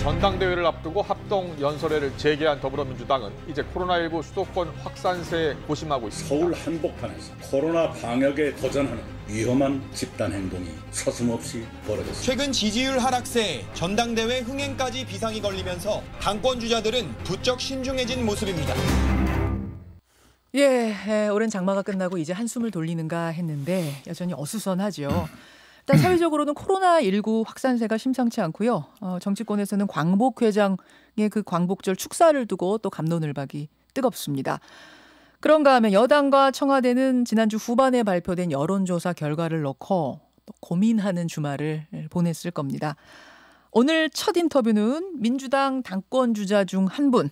전당대회를 앞두고 합동 연설회를 재개한 더불어민주당은 이제 코로나19 수도권 확산세에 고심하고 있습니다. 서울 한복판에서 코로나 방역에 도전하는 위험한 집단 행동이 서슴없이 벌어졌습니다. 최근 지지율 하락세, 전당대회 흥행까지 비상이 걸리면서 당권 주자들은 부쩍 신중해진 모습입니다. 예, 오랜 장마가 끝나고 이제 한숨을 돌리는가 했는데 여전히 어수선하죠. 일단 사회적으로는 코로나 19 확산세가 심상치 않고요. 어, 정치권에서는 광복 회장의 그 광복절 축사를 두고 또 감론을박이 뜨겁습니다. 그런가 하면 여당과 청와대는 지난주 후반에 발표된 여론조사 결과를 놓고 고민하는 주말을 보냈을 겁니다. 오늘 첫 인터뷰는 민주당 당권 주자 중 한 분,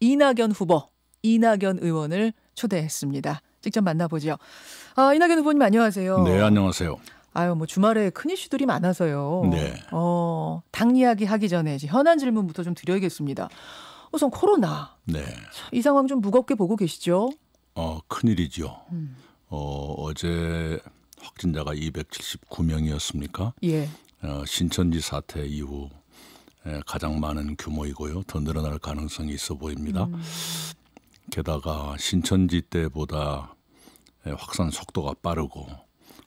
이낙연 후보, 이낙연 의원을 초대했습니다. 직접 만나보죠. 아, 이낙연 후보님 안녕하세요. 네, 안녕하세요. 아유 뭐 주말에 큰 이슈들이 많아서요. 네. 어, 당 이야기 하기 전에 현안 질문부터 좀 드려야겠습니다. 우선 코로나. 네. 이 상황 좀 무겁게 보고 계시죠? 어, 큰일이죠. 음. 어, 어제 확진자가 279명이었습니까? 예. 어, 신천지 사태 이후 예, 가장 많은 규모이고요. 더 늘어날 가능성이 있어 보입니다. 음. 게다가 신천지 때보다 예, 확산 속도가 빠르고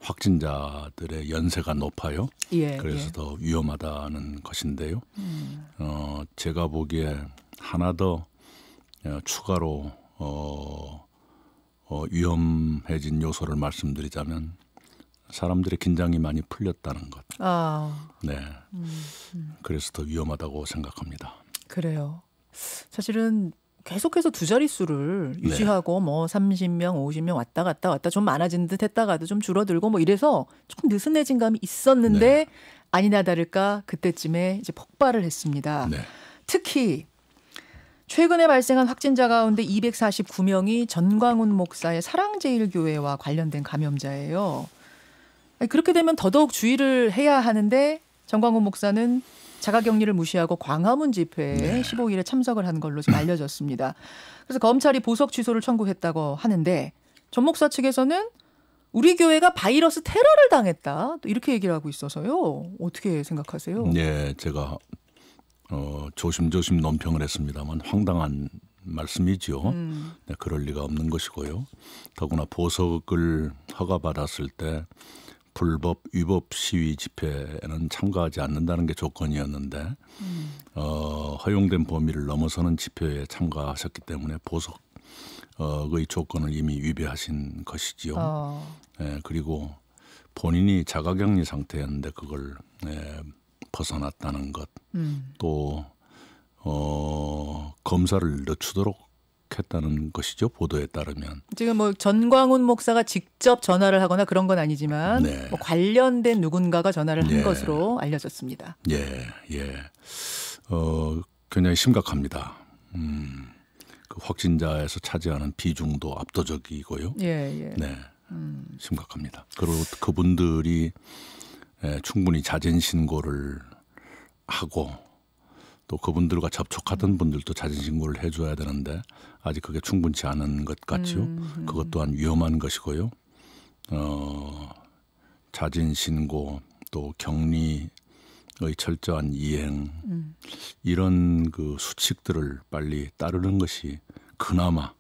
확진자들의 연세가 높아요. 예, 그래서 예. 더 위험하다는 것인데요. 음. 어, 제가 보기에 하나 더 어, 추가로 어, 어, 위험해진 요소를 말씀드리자면 사람들의 긴장이 많이 풀렸다는 것. 아. 네. 음, 음. 그래서 더 위험하다고 생각합니다. 그래요. 사실은 계속해서 두 자릿수를 네. 유지하고 네. 뭐 30명, 50명 왔다 갔다 왔다 좀 많아진 듯 했다가도 좀 줄어들고 뭐 이래서 조금 느슨해진 감이 있었는데 네. 아니나 다를까 그때쯤에 이제 폭발을 했습니다. 네. 특히 최근에 발생한 확진자 가운데 249명이 전광훈 목사의 사랑제일교회와 관련된 감염자예요. 그렇게 되면 더더욱 주의를 해야 하는데 전광훈 목사는 자가격리를 무시하고 광화문 집회에 네. 15일에 참석을 한 걸로 지금 알려졌습니다. 그래서 검찰이 보석 취소를 청구했다고 하는데 전 목사 측에서는 우리 교회가 바이러스 테러를 당했다 또 이렇게 얘기를 하고 있어서요. 어떻게 생각하세요? 네, 제가 어, 조심조심 논평을 했습니다만 황당한 말씀이죠. 음. 네, 그럴 리가 없는 것이고요. 더구나 보석을 허가받았을 때 불법 위법 시위 집회에는 참가하지 않는다는 게 조건이었는데 음. 어, 허용된 범위를 넘어서는 집회에 참가하셨기 때문에 보석의 어, 조건을 이미 위배하신 것이지요. 어. 예, 그리고 본인이 자가격리 상태였는데 그걸 예, 벗어났다는 것, 음. 또 어, 검사를 늦추도록 했다는 것이죠 보도에 따르면 지금 뭐 전광훈 목사가 직접 전화를 하거나 그런 건 아니지만 네. 뭐 관련된 누군가가 전화를 한 예. 것으로 알려졌습니다. 예, 예, 어 굉장히 심각합니다. 음, 그 확진자에서 차지하는 비중도 압도적이고요. 예, 예. 네, 음. 심각합니다. 그리고 그분들이 예, 충분히 자진 신고를 하고 또 그분들과 접촉하던 분들도 자진 신고를 해줘야 되는데 아직 그게 충분치 않은 것 같죠. 음, 음. 그것 또한 위험한 것이고요. 어, 자진 신고 또 격리의 철저한 이행 음. 이런 그 수칙들을 빨리 따르는 것이 그나마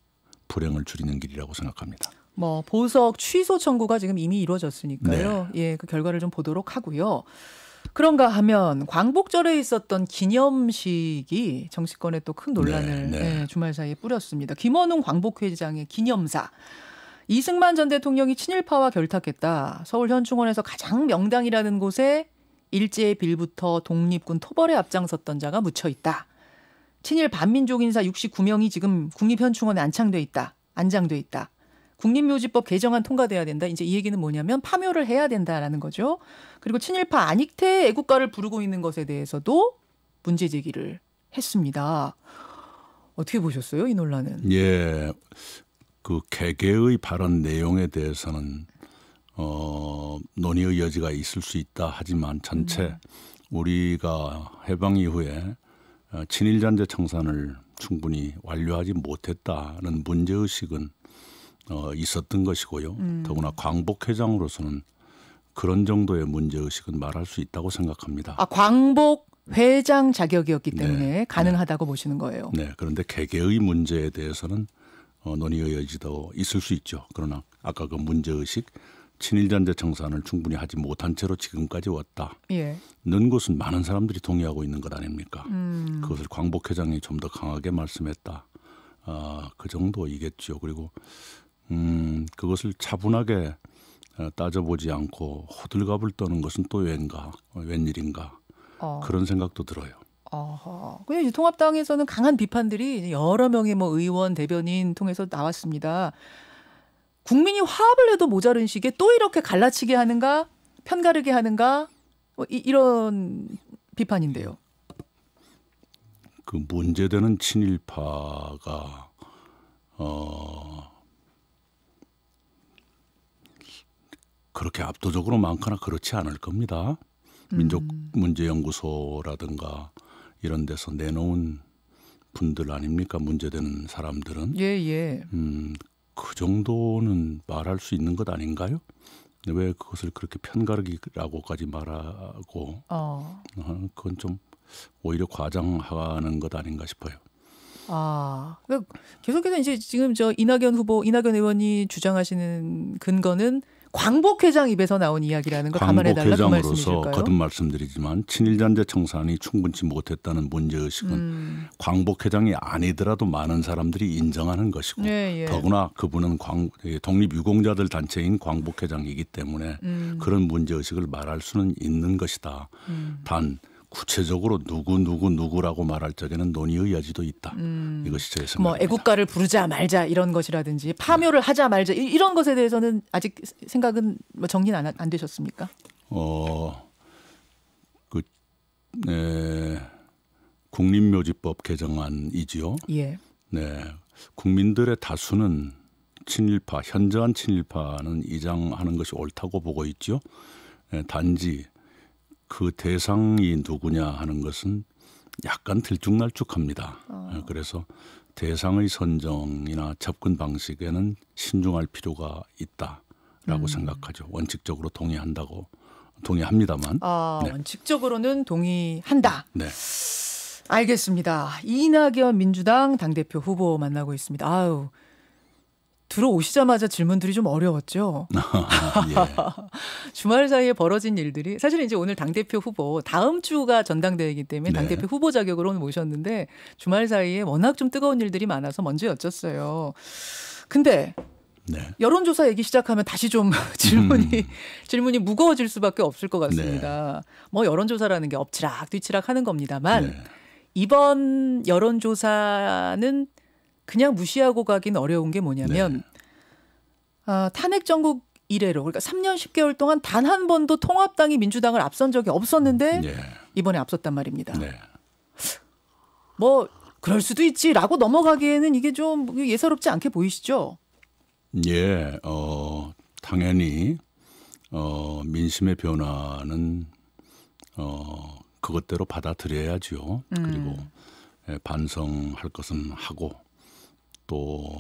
불행을 줄이는 길이라고 생각합니다. 뭐 보석 취소 청구가 지금 이미 이루어졌으니까요. 네. 예, 그 결과를 좀 보도록 하고요. 그런가 하면 광복절에 있었던 기념식이 정치권에 또 큰 논란을 네, 네. 예, 주말 사이에 뿌렸습니다. 김원웅 광복회장의 기념사. 이승만 전 대통령이 친일파와 결탁했다. 서울 현충원에서 가장 명당이라는 곳에 일제의 빌부터 독립군 토벌에 앞장섰던 자가 묻혀 있다. 친일 반민족 인사 69명이 지금 국립현충원에 안창돼 있다. 안장돼 있다. 국립묘지법 개정안 통과돼야 된다. 이제 이 얘기는 뭐냐면 파묘를 해야 된다라는 거죠. 그리고 친일파 안익태 애국가를 부르고 있는 것에 대해서도 문제 제기를 했습니다. 어떻게 보셨어요, 이 논란은? 예. 그 개개의 발언 내용에 대해서는 어, 논의의 여지가 있을 수 있다 하지만 전체 음. 우리가 해방 이후에 어, 친일잔재 청산을 충분히 완료하지 못했다는 문제의식은 어, 있었던 것이고요. 음. 더구나 광복 회장으로서는 그런 정도의 문제 의식은 말할 수 있다고 생각합니다. 아, 광복 회장 자격이었기 네. 때문에 네. 가능하다고 네. 보시는 거예요. 네. 그런데 개개의 문제에 대해서는 어, 논의의 여지도 있을 수 있죠. 그러나 아까 그 문제 의식 친일전제 청산을 충분히 하지 못한 채로 지금까지 왔다는 예. 것은 많은 사람들이 동의하고 있는 것 아닙니까? 음. 그것을 광복 회장이 좀 더 강하게 말씀했다. 아, 그 정도이겠죠. 그리고 음, 그것을 차분하게 어, 따져보지 않고 호들갑을 떠는 것은 또왠가 어, 웬일인가 어. 그런 생각도 들어요. 어허. 그냥 통합당에서는 강한 비판들이 여러 명의 뭐 의원 대변인 통해서 나왔습니다. 국민이 화합을 해도 모자른 시기에 또 이렇게 갈라치게 하는가, 편가르게 하는가, 뭐 이, 이런 비판인데요. 그 문제되는 친일파가 어 그렇게 압도적으로 많거나 그렇지 않을 겁니다. 민족 음. 문제 연구소라든가 이런 데서 내놓은 분들 아닙니까 문제되는 사람들은 예 예. 음그 정도는 말할 수 있는 것 아닌가요? 왜 그것을 그렇게 편가르기라고까지 말하고 어. 어. 그건 좀 오히려 과장하는 것 아닌가 싶어요. 아, 그러니까 계속해서 이제 지금 저 이낙연 후보, 이낙연 의원이 주장하시는 근거는 광복 회장 입에서 나온 이야기라는 걸 감안해 달라는 말씀이실까요? 거듭 말씀드리지만 친일잔재 청산이 충분치 못했다는 문제 의식은 음. 광복 회장이 아니더라도 많은 사람들이 인정하는 것이고 예, 예. 더구나 그분은 광, 예, 독립 유공자들 단체인 광복 회장이기 때문에 음. 그런 문제 의식을 말할 수는 있는 것이다. 음. 단 구체적으로 누구 누구 누구라고 말할 적에는 논의의 여지도 있다. 음. 이것이 저의 뭐 생각입니다. 뭐 애국가를 부르자 말자 이런 것이라든지 파묘를 네. 하자 말자 이런 것에 대해서는 아직 생각은 뭐 정리는 안, 안 되셨습니까? 어, 그 네, 국립묘지법 개정안이지요. 예. 네, 국민들의 다수는 친일파 현저한 친일파는 이장하는 것이 옳다고 보고 있지 네, 단지 그 대상이 누구냐 하는 것은 약간 들쭉날쭉합니다. 어. 예, 그래서 대상의 선정이나 접근 방식에는 신중할 필요가 있다라고 음. 생각하죠. 원칙적으로 동의한다고 동의합니다만. 아, 네. 원칙적으로는 동의한다. 네. 알겠습니다. 이낙연 민주당 당대표 후보 만나고 있습니다. 아우. 들어오시자마자 질문들이 좀 어려웠죠. 예. 주말 사이에 벌어진 일들이 사실 이제 오늘 당 대표 후보 다음 주가 전당대회이기 때문에 당 대표 네. 후보 자격으로 오늘 모셨는데 주말 사이에 워낙 좀 뜨거운 일들이 많아서 먼저 여쭸어요. 근데 네. 여론조사 얘기 시작하면 다시 좀 질문이 음. 질문이 무거워질 수밖에 없을 것 네. 같습니다. 네. 뭐 여론조사라는 게 엎치락 뒤치락 하는 겁니다만 네. 이번 여론조사는 그냥 무시하고 가긴 어려운 게 뭐냐면 네. 아, 탄핵 정국 이래로 그러니까 3년 10개월 동안 단 한 번도 통합당이 민주당을 앞선 적이 없었는데 네. 이번에 앞섰단 말입니다. 네. 뭐 그럴 수도 있지라고 넘어가기에는 이게 좀 예사롭지 않게 보이시죠? 예, 어, 당연히 어, 민심의 변화는 어, 그것대로 받아들여야지요. 음. 그리고 예, 반성할 것은 하고 또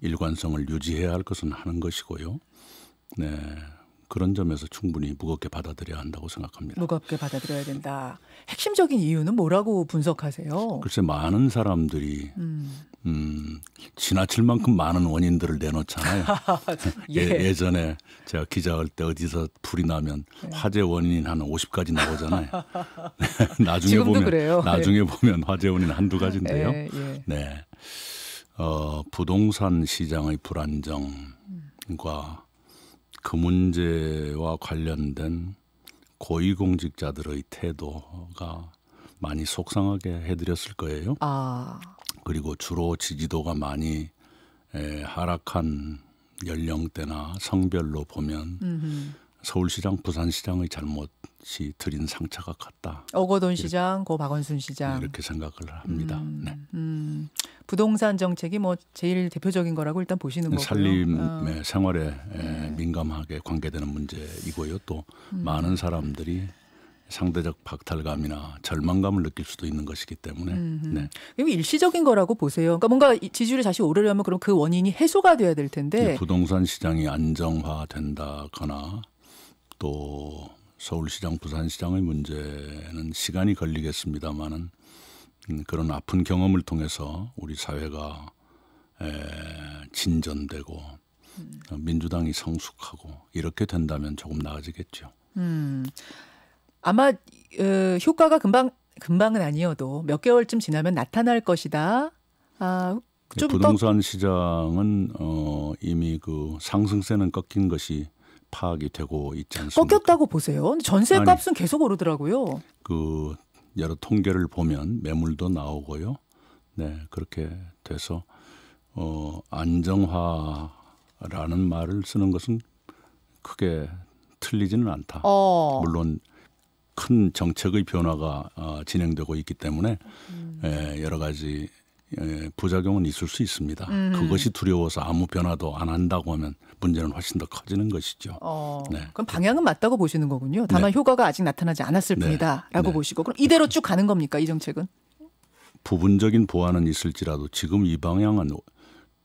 일관성을 유지해야 할 것은 하는 것이고요. 네. 그런 점에서 충분히 무겁게 받아들여야 한다고 생각합니다. 무겁게 받아들여야 된다. 핵심적인 이유는 뭐라고 분석하세요? 글쎄 많은 사람들이 음, 음 지나칠 만큼 많은 원인들을 내놓잖아요. 예. 예 전에 제가 기자할 때 어디서 불이 나면 예. 화재 원인 한 50가지 나오잖아요. 나중에 보면 그래요. 나중에 네. 보면 화재 원인 한두 가지인데요. 네. 예. 네. 어, 부동산 시장의 불안정과 그 문제와 관련된 고위공직자들의 태도가 많이 속상하게 해드렸을 거예요. 아. 그리고 주로 지지도가 많이 에, 하락한 연령대나 성별로 보면 음흠. 서울시장, 부산시장의 잘못이 드린 상처가 컸다. 어거돈 시장, 고 박원순 시장 네, 이렇게 생각을 합니다. 음, 네. 음. 부동산 정책이 뭐 제일 대표적인 거라고 일단 보시는 거고요. 살림의 어. 네, 생활에 네. 민감하게 관계되는 문제이고요. 또 음. 많은 사람들이 상대적 박탈감이나 절망감을 느낄 수도 있는 것이기 때문에 네. 이리 일시적인 거라고 보세요. 그러니까 뭔가 지지율이 다시 오르려면 그럼 그 원인이 해소가 돼야 될 텐데 부동산 시장이 안정화된다거나 또 서울시장, 부산시장의 문제는 시간이 걸리겠습니다만은 그런 아픈 경험을 통해서 우리 사회가 에, 진전되고 음. 민주당이 성숙하고 이렇게 된다면 조금 나아지겠죠. 음, 아마 어, 효과가 금방 금방은 아니어도 몇 개월쯤 지나면 나타날 것이다. 아, 좀 부동산 더... 시장은 어, 이미 그 상승세는 꺾인 것이 파악이 되고 있지 않습니까? 꺾였다고 보세요. 전세 값은 아니, 계속 오르더라고요. 그 여러 통계를 보면 매물도 나오고요. 네, 그렇게 돼서 어, 안정화라는 말을 쓰는 것은 크게 틀리지는 않다. 어. 물론 큰 정책의 변화가 어, 진행되고 있기 때문에 음. 예, 여러 가지 예, 부작용은 있을 수 있습니다. 음. 그것이 두려워서 아무 변화도 안 한다고 하면 문제는 훨씬 더 커지는 것이죠. 어, 네. 그럼 방향은 맞다고 보시는 거군요. 다만 네. 효과가 아직 나타나지 않았을 네. 뿐이다라고 네. 보시고 그럼 이대로 쭉 가는 겁니까 이 정책은? 부분적인 보완은 있을지라도 지금 이 방향은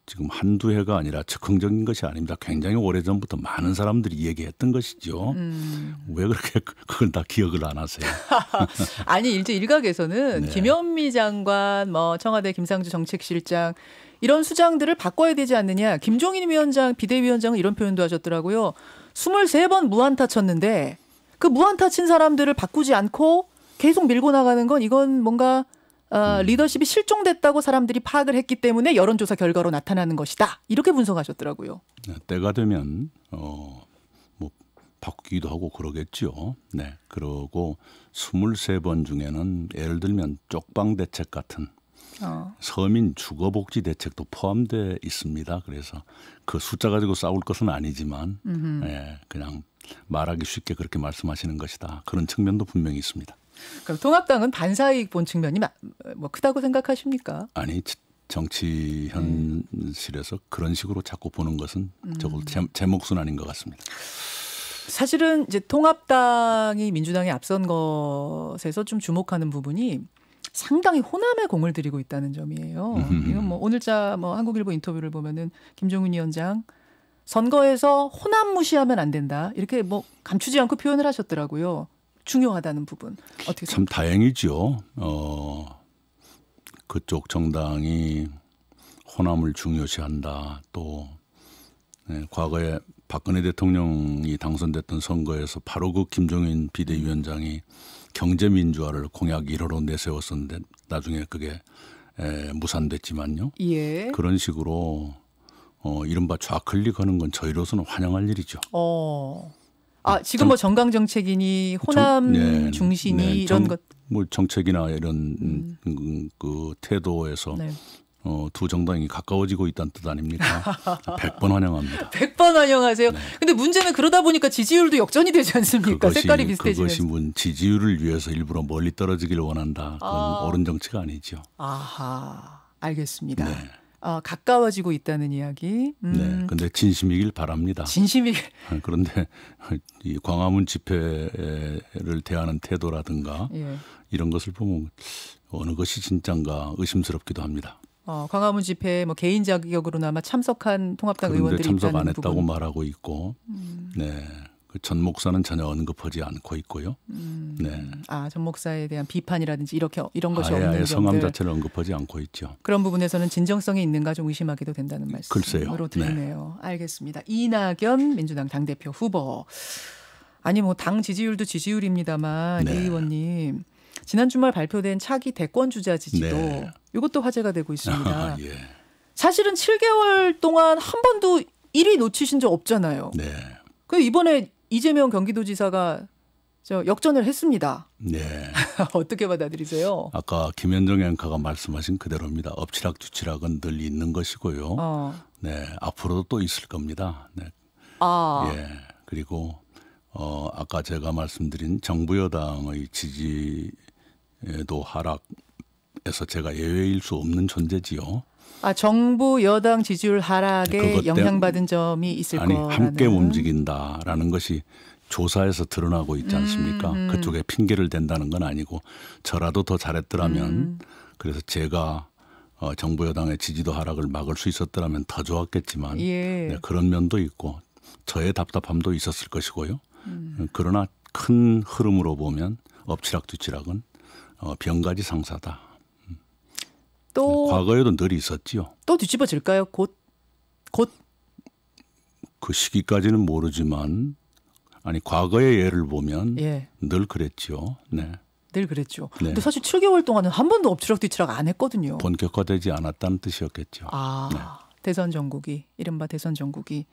지금 한두 해가 아니라 즉흥적인 것이 아닙니다. 굉장히 오래전부터 많은 사람들이 얘기했던 것이죠. 음. 왜 그렇게 그, 그걸 다 기억을 안 하세요? 아니 일제 일각에서는 네. 김현미 장관, 뭐 청와대 김상주 정책실장 이런 수장들을 바꿔야 되지 않느냐. 김종인 위원장 비대위원장은 이런 표현도 하셨더라고요. 23번 무한타 쳤는데 그 무한타 친 사람들을 바꾸지 않고 계속 밀고 나가는 건 이건 뭔가 어, 리더십이 실종됐다고 사람들이 파악을 했기 때문에 여론조사 결과로 나타나는 것이다. 이렇게 분석하셨더라고요. 네, 때가 되면 어, 뭐 바뀌기도 하고 그러겠죠. 네, 그러고 23번 중에는 예를 들면 쪽방 대책 같은 어. 서민 주거복지 대책도 포함돼 있습니다. 그래서 그 숫자 가지고 싸울 것은 아니지만 예, 그냥 말하기 쉽게 그렇게 말씀하시는 것이다. 그런 측면도 분명히 있습니다. 그럼 통합당은 반사이익 본 측면이 뭐 크다고 생각하십니까? 아니 정치 현실에서 음. 그런 식으로 자꾸 보는 것은 저걸 음. 제, 목순 아닌 것 같습니다. 사실은 이제 통합당이 민주당에 앞선 것에서 좀 주목하는 부분이 상당히 호남에 공을 들이고 있다는 점이에요. 이건 뭐 오늘자 뭐 한국일보 인터뷰를 보면은 김종인 위원장 선거에서 호남 무시하면 안 된다 이렇게 뭐 감추지 않고 표현을 하셨더라고요. 중요하다는 부분 어떻게 참 생각하세요? 다행이지 어, 그쪽 정당이 호남을 중요시한다. 또 네, 과거에 박근혜 대통령이 당선됐던 선거에서 바로 그 김종인 비대위원장이 경제민주화를 공약 1호로 내세웠었는데 나중에 그게 에, 예, 무산됐지만요. 예. 그런 식으로 어, 이른바 좌클릭하는 건 저희로서는 환영할 일이죠. 어. 아 지금 뭐 정강 정책이니 호남 정, 네, 중심이 네, 이런 것. 뭐 정책이나 이런 음. 그, 그 태도에서 네. 어, 두 정당이 가까워지고 있다는 뜻 아닙니까? 100번 환영합니다. 100번 환영하세요. 네. 근데 문제는 그러다 보니까 지지율도 역전이 되지 않습니까? 그것이, 색깔이 비슷해지면. 그것이 문 지지율을 위해서 일부러 멀리 떨어지기를 원한다. 그건 아. 옳은 정치가 아니죠. 아하. 알겠습니다. 네. 어, 가까워지고 있다는 이야기. 음. 네, 근데 진심이길 바랍니다. 진심이. 아, 그런데 이 광화문 집회를 대하는 태도라든가 예. 이런 것을 보면 어느 것이 진짠가 의심스럽기도 합니다. 어, 광화문 집회 뭐 개인 자격으로나마 참석한 통합당 의원들이 참석 안 했다고 부분. 말하고 있고, 음. 네그 전 목사는 전혀 언급하지 않고 있고요. 음, 네. 아전 목사에 대한 비판이라든지 이렇게 이런 것이 아 없는 아예 성함 자체를 언급하지 않고 있죠. 그런 부분에서는 진정성이 있는가 좀 의심하기도 된다는 음, 말씀으로 들리네요. 네. 알겠습니다. 이낙연 민주당 당 대표 후보. 아니 뭐 당 지지율도 지지율입니다만 네. 이 의원님 지난 주말 발표된 차기 대권 주자 지지도 네. 이것도 화제가 되고 있습니다. 아, 예. 사실은 7개월 동안 한 번도 1위 놓치신 적 없잖아요. 네. 그 이번에 이재명 경기도지사가 저 역전을 했습니다. 네. 어떻게 받아들이세요? 아까 김현정 앵커가 말씀하신 그대로입니다. 엎치락뒤치락은 늘 있는 것이고요. 어. 네, 앞으로도 또 있을 겁니다. 네. 아. 예. 그리고 어 아까 제가 말씀드린 정부 여당의 지지도 하락에서 제가 예외일 수 없는 존재지요. 아 정부 여당 지지율 하락에 영향받은 점이 있을 아니, 거라는. 함께 움직인다라는 것이 조사에서 드러나고 있지 음, 않습니까? 음, 음. 그쪽에 핑계를 댄다는 건 아니고 저라도 더 잘했더라면 음. 그래서 제가 어, 정부 여당의 지지도 하락을 막을 수 있었더라면 더 좋았겠지만 예. 네, 그런 면도 있고 저의 답답함도 있었을 것이고요. 음. 그러나 큰 흐름으로 보면 엎치락뒤치락은 어, 병가지 상사다. 또 뭐 과거에도 늘 있었지요. 또 뒤집어질까요? 곧곧그 시기까지는 모르지만 아니 과거의 예를 보면 예. 늘그랬지 네. 늘 그랬죠. 네. 근데 사실 7개월 동안은 한 번도 엎치락뒤치락 안 했거든요. 본격화되지 않았다는 뜻이었겠죠. 아, 네. 대선 전국이 이른바 대선 전국이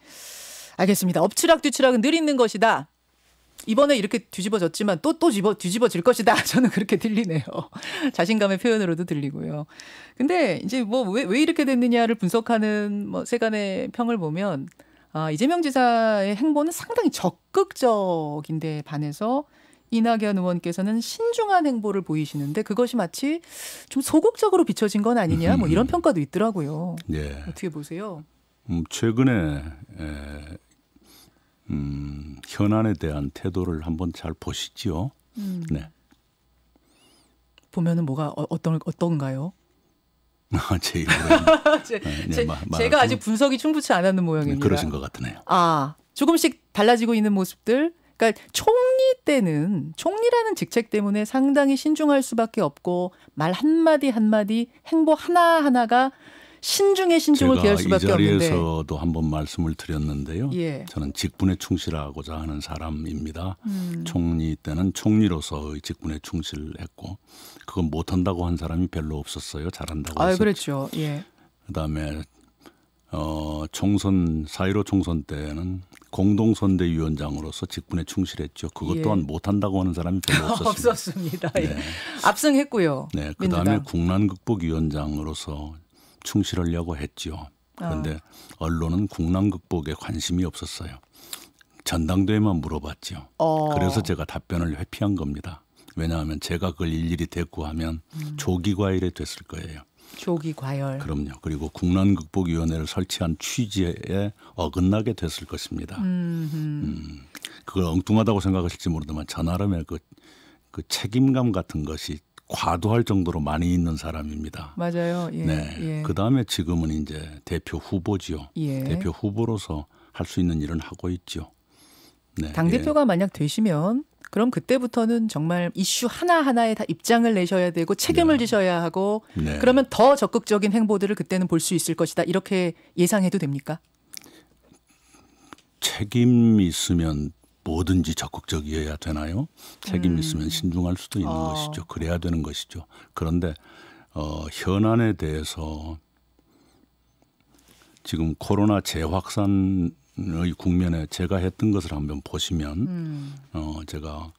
알겠습니다. 엎치락뒤치락은 늘 있는 것이다. 이번에 이렇게 뒤집어졌지만 또또 또 집어 뒤집어질 것이다. 저는 그렇게 들리네요. 자신감의 표현으로도 들리고요. 근데 이제 뭐왜왜 왜 이렇게 됐느냐를 분석하는 뭐 세간의 평을 보면 아, 이재명 지사의 행보는 상당히 적극적인데 반해서 이낙연 의원께서는 신중한 행보를 보이시는데 그것이 마치 좀 소극적으로 비춰진 건 아니냐 뭐 이런 평가도 있더라고요. 예. 어떻게 보세요? 음, 최근에 에, 음, 현안에 대한 태도를 한번 잘 보시지요. 음. 네. 보면은 뭐가 어, 떤 어떤가요? 아, 제, 이 제, 네, 마, 마, 제가 아직 분석이 충분치 않았는 모양입니다. 네, 그러신 것같네요아 조금씩 달라지고 있는 모습들. 그러니까 총리 때는 총리라는 직책 때문에 상당히 신중할 수밖에 없고 말 한마디 한마디 행보 하나하나가 신중에 신중을 기할 수밖에 없는데. 이 자리에서도 한번 말씀을 드렸는데요. 예. 저는 직분에 충실하고자 하는 사람입니다. 음. 총리 때는 총리로서 직분에 충실했고 그건 못한다고 한 사람이 별로 없었어요. 잘한다고 아, 했었죠. 그랬죠. 예. 그다음에 어, 총선 사일오 총선 때는 공동선대위원장으로서 직분에 충실했죠. 그것 예. 또한 못한다고 하는 사람이 별로 없었습니다. 없었습니다. 예. 네. 압승했고요. 네, 그다음에 민주당. 국난극복위원장으로서 충실하려고 했지요. 그런데 어. 언론은 국난 극복에 관심이 없었어요. 전당대회만 물어봤지요. 어. 그래서 제가 답변을 회피한 겁니다. 왜냐하면 제가 그걸 일일이 대꾸하면 음. 조기 과열이 됐을 거예요. 조기 과열. 그럼요. 그리고 국난극복위원회를 설치한 취지에 어긋나게 됐을 것입니다. 음, 그걸 엉뚱하다고 생각하실지 모르지만 저 나름의 그, 그 책임감 같은 것이 과도할 정도로 많이 있는 사람입니다. 맞아요. 예, 네. 예. 그 다음에 지금은 이제 대표 후보지요. 예. 대표 후보로서 할 수 있는 일은 하고 있죠. 네. 당 대표가 예. 만약 되시면 그럼 그때부터는 정말 이슈 하나 하나에 다 입장을 내셔야 되고 책임을 네. 지셔야 하고 네. 그러면 더 적극적인 행보들을 그때는 볼 수 있을 것이다 이렇게 예상해도 됩니까? 책임 있으면 뭐든지 적극적이어야 되나요? 책임 음. 있으면 신중할 수도 있는 어. 것이죠. 그래야 되는 것이죠. 그런데 어, 현안에 대해서 지금 코로나 재확산의 국면에 제가 했던 것을 한번 보시면 음. 어, 제가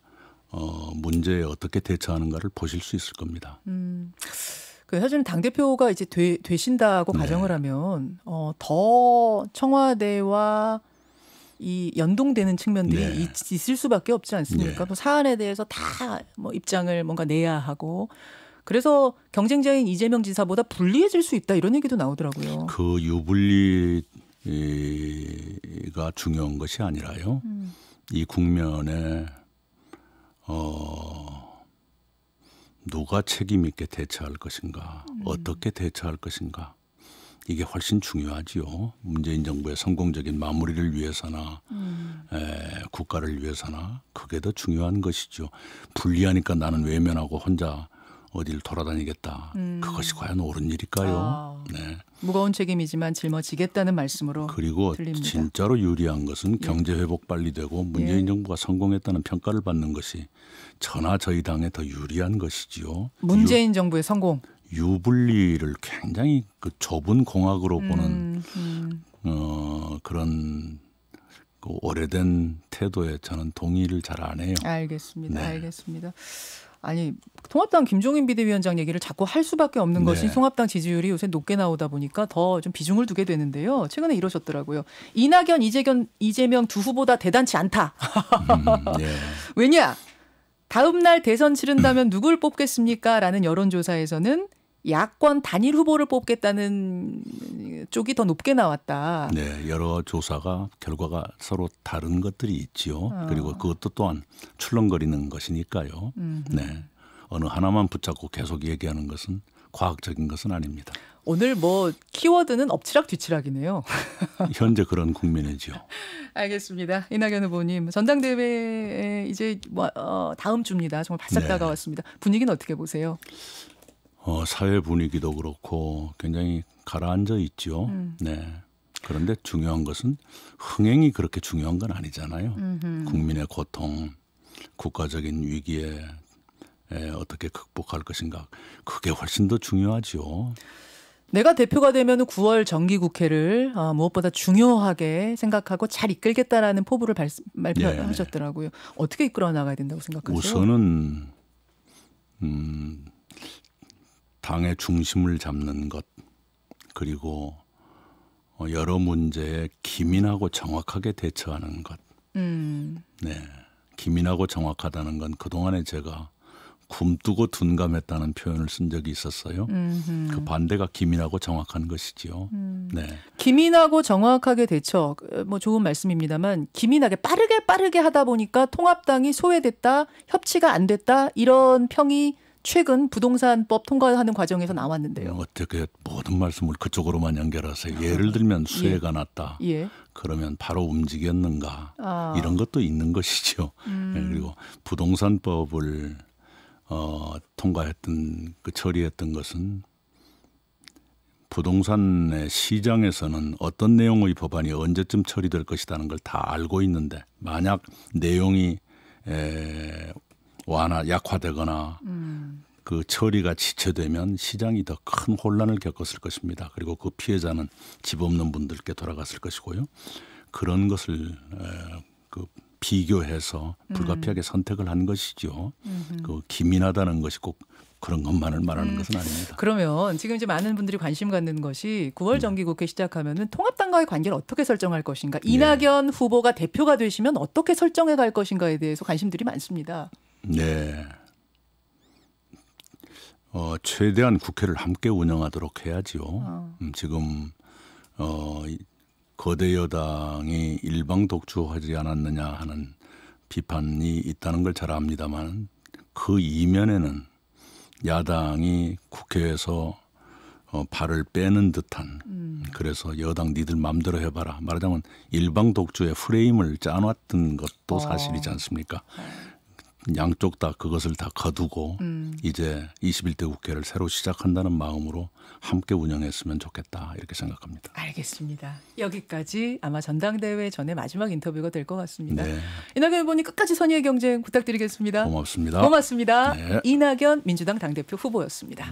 어, 문제에 어떻게 대처하는가를 보실 수 있을 겁니다. 음. 그 사실은 당 대표가 이제 되, 되신다고 네. 가정을 하면 어, 더 청와대와 이 연동되는 측면들이 네. 있을 수밖에 없지 않습니까? 네. 또 사안에 대해서 다 뭐 입장을 뭔가 내야 하고 그래서 경쟁자인 이재명 지사보다 불리해질 수 있다 이런 얘기도 나오더라고요. 그 유불리가 중요한 것이 아니라요. 음. 이 국면에 어 누가 책임 있게 대처할 것인가, 음. 어떻게 대처할 것인가. 이게 훨씬 중요하지요. 문재인 정부의 성공적인 마무리를 위해서나 음. 에, 국가를 위해서나 그게 더 중요한 것이죠. 불리하니까 나는 외면하고 혼자 어디를 돌아다니겠다. 음. 그것이 과연 옳은 일일까요? 아, 네. 무거운 책임이지만 짊어지겠다는 말씀으로 그리고 들립니다. 진짜로 유리한 것은 예. 경제 회복 빨리 되고 문재인 예. 정부가 성공했다는 평가를 받는 것이 전하 저희 당에 더 유리한 것이지요. 문재인 유... 정부의 성공. 유불리를 굉장히 그 좁은 공학으로 보는 음, 음. 어, 그런 그 오래된 태도에 저는 동의를 잘 안 해요. 알겠습니다. 네. 알겠습니다. 아니 통합당 김종인 비대위원장 얘기를 자꾸 할 수밖에 없는 네. 것이 통합당 지지율이 요새 높게 나오다 보니까 더 좀 비중을 두게 되는데요. 최근에 이러셨더라고요. 이낙연, 이재견, 이재명 두 후보다 대단치 않다. 음, 네. 왜냐? 다음 날 대선 치른다면 누굴 뽑겠습니까? 라는 여론조사에서는 야권 단일 후보를 뽑겠다는 쪽이 더 높게 나왔다. 네, 여러 조사가 결과가 서로 다른 것들이 있지요. 어. 그리고 그것도 또한 출렁거리는 것이니까요. 음흠. 네, 어느 하나만 붙잡고 계속 얘기하는 것은 과학적인 것은 아닙니다. 오늘 뭐 키워드는 엎치락뒤치락이네요. 현재 그런 국면이죠. 알겠습니다. 이낙연 후보님 전당대회 이제 뭐 어, 다음 주입니다. 정말 바싹 네. 다가왔습니다. 분위기는 어떻게 보세요? 어, 사회 분위기도 그렇고 굉장히 가라앉아 있죠. 음. 네. 그런데 중요한 것은 흥행이 그렇게 중요한 건 아니잖아요. 음흠. 국민의 고통, 국가적인 위기에 에, 어떻게 극복할 것인가 그게 훨씬 더 중요하죠. 내가 대표가 되면 9월 정기국회를 아, 어, 무엇보다 중요하게 생각하고 잘 이끌겠다라는 포부를 발, 발표하셨더라고요. 네. 어떻게 이끌어 나가야 된다고 생각하세요? 우선은 음, 당의 중심을 잡는 것 그리고 어, 여러 문제에 기민하고 정확하게 대처하는 것. 음. 네, 기민하고 정확하다는 건 그동안에 제가 굼뜨고 둔감했다는 표현을 쓴 적이 있었어요. 음흠. 그 반대가 기민하고 정확한 것이지요. 음. 네. 기민하고 정확하게 대처, 뭐 좋은 말씀입니다만 기민하게 빠르게 빠르게 하다 보니까 통합당이 소외됐다, 협치가 안 됐다 이런 평이 최근 부동산법 통과하는 과정에서 나왔는데요. 음, 어떻게 모든 말씀을 그쪽으로만 연결하세요. 아, 예를 들면 예. 수혜가 예. 났다. 예. 그러면 바로 움직였는가. 아. 이런 것도 있는 것이죠. 음. 네, 그리고 부동산법을 어, 통과했던 그 처리했던 것은 부동산의 시장에서는 어떤 내용의 법안이 언제쯤 처리될 것이라는 걸 다 알고 있는데 만약 내용이 에, 완화 약화되거나 음. 그 처리가 지체되면 시장이 더 큰 혼란을 겪었을 것입니다. 그리고 그 피해자는 집 없는 분들께 돌아갔을 것이고요. 그런 것을 에, 그 비교해서 불가피하게 음. 선택을 한 것이죠. 음그 기민하다는 것이 꼭 그런 것만을 말하는 음. 것은 아닙니다. 그러면 지금 이제 많은 분들이 관심 갖는 것이 9월 음. 정기국회 시작하면은 통합당과의 관계를 어떻게 설정할 것인가, 네. 이낙연 예. 후보가 대표가 되시면 어떻게 설정해 갈 것인가에 대해서 관심들이 많습니다. 네. 어, 최대한 국회를 함께 운영하도록 해야지요. 어. 음, 지금 어, 거대 여당이 일방 독주하지 않았느냐 하는 비판이 있다는 걸 잘 압니다만 그 이면에는 야당이 국회에서 어, 발을 빼는 듯한 음. 그래서 여당 니들 맘대로 해봐라 말하자면 일방 독주의 프레임을 짜놨던 것도 어. 사실이지 않습니까? 네. 양쪽 다 그것을 다 거두고 음. 이제 21대 국회를 새로 시작한다는 마음으로 함께 운영했으면 좋겠다 이렇게 생각합니다. 알겠습니다. 여기까지 아마 전당대회 전에 마지막 인터뷰가 될 것 같습니다. 네. 이낙연 후보님 끝까지 선의의 경쟁 부탁드리겠습니다. 고맙습니다. 고맙습니다. 네. 이낙연 민주당 당대표 후보였습니다.